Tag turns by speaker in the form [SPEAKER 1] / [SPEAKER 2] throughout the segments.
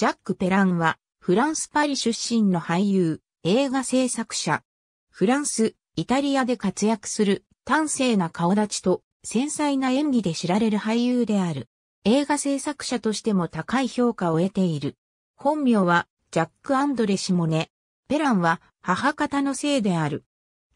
[SPEAKER 1] ジャック・ペランは、フランス・パリ出身の俳優、映画制作者。フランス、イタリアで活躍する端正な顔立ちと繊細な演技で知られる俳優である。映画制作者としても高い評価を得ている。本名はジャック・アンドレ・シモネ。ペランは母方のせいである。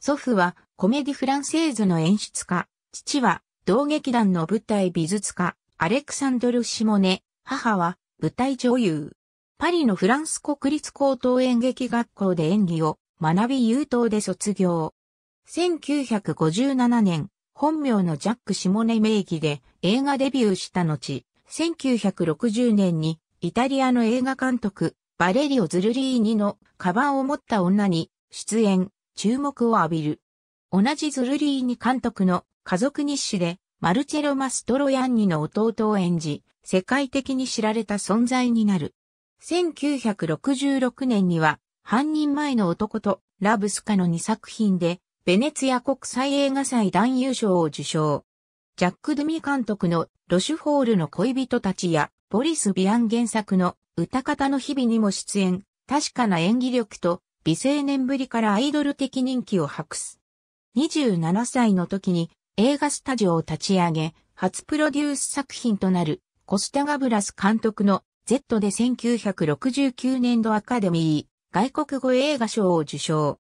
[SPEAKER 1] 祖父はコメディ・フランセーズの演出家。父は同劇団の舞台美術家、アレクサンドル・シモネ。母は舞台女優。パリのフランス国立高等演劇学校で演技を学び優等で卒業。1957年、本名のジャック・シモネ名義で映画デビューした後、1960年にイタリアの映画監督、バレリオ・ズルリーニのカバンを持った女に出演、注目を浴びる。同じズルリーニ監督の家族日誌でマルチェロ・マストロヤンニの弟を演じ、世界的に知られた存在になる。1966年には、犯人前の男とラブスカの2作品で、ベネツィア国際映画祭男優賞を受賞。ジャック・ドゥミ監督のロシュフォールの恋人たちや、ボリス・ビアン原作の歌方の日々にも出演、確かな演技力と美青年ぶりからアイドル的人気を博す。27歳の時に映画スタジオを立ち上げ、初プロデュース作品となるコスタ・ガブラス監督の Z で1969年度アカデミー外国語映画賞を受賞。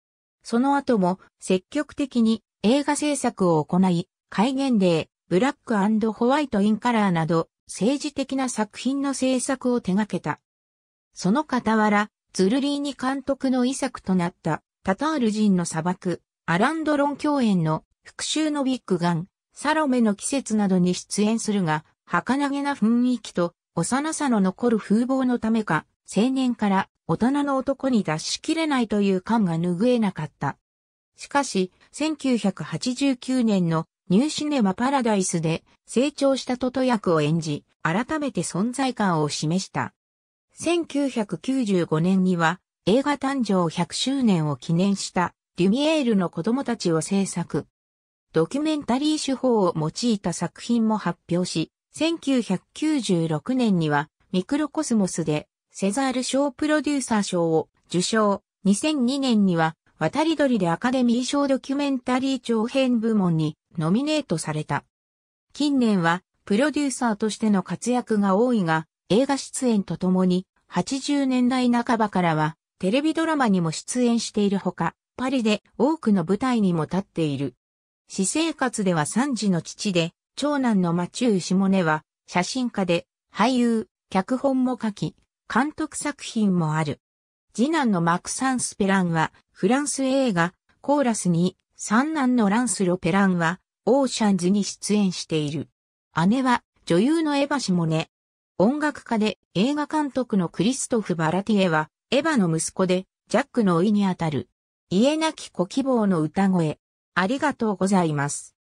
[SPEAKER 1] その後も積極的に映画制作を行い、戒厳令、ブラックホワイト・イン・カラーなど政治的な作品の制作を手掛けた。その傍ら、ズルリーニ監督の遺作となったタタール人の砂漠、アランドロン共演の復讐のビッグガン、サロメの季節などに出演するが、儚げな雰囲気と幼さの残る風貌のためか、青年から大人の男に出しきれないという感が拭えなかった。しかし、1989年のニューシネマパラダイスで成長したトト役を演じ、改めて存在感を示した。1995年には映画誕生100周年を記念したリュミエールの子供たちを制作。ドキュメンタリー手法を用いた作品も発表し、1996年にはミクロコスモスでセザール賞プロデューサー賞を受賞、2002年には渡り鳥でアカデミー賞ドキュメンタリー長編部門にノミネートされた。近年はプロデューサーとしての活躍が多いが、映画出演とともに80年代半ばからはテレビドラマにも出演しているほか、パリで多くの舞台にも立っている。私生活では三児の父で、長男のマチュー・シモネは、写真家で、俳優、脚本も書き、監督作品もある。次男のマクサンス・ペランは、フランス映画、コーラスに、三男のランス・ロ・ペランは、オーシャンズに出演している。姉は、女優のエヴァ・シモネ。音楽家で映画監督のクリストフ・バラティエは、エヴァの息子で、ジャックの甥にあたる。家なき小希望の歌声。ありがとうございます。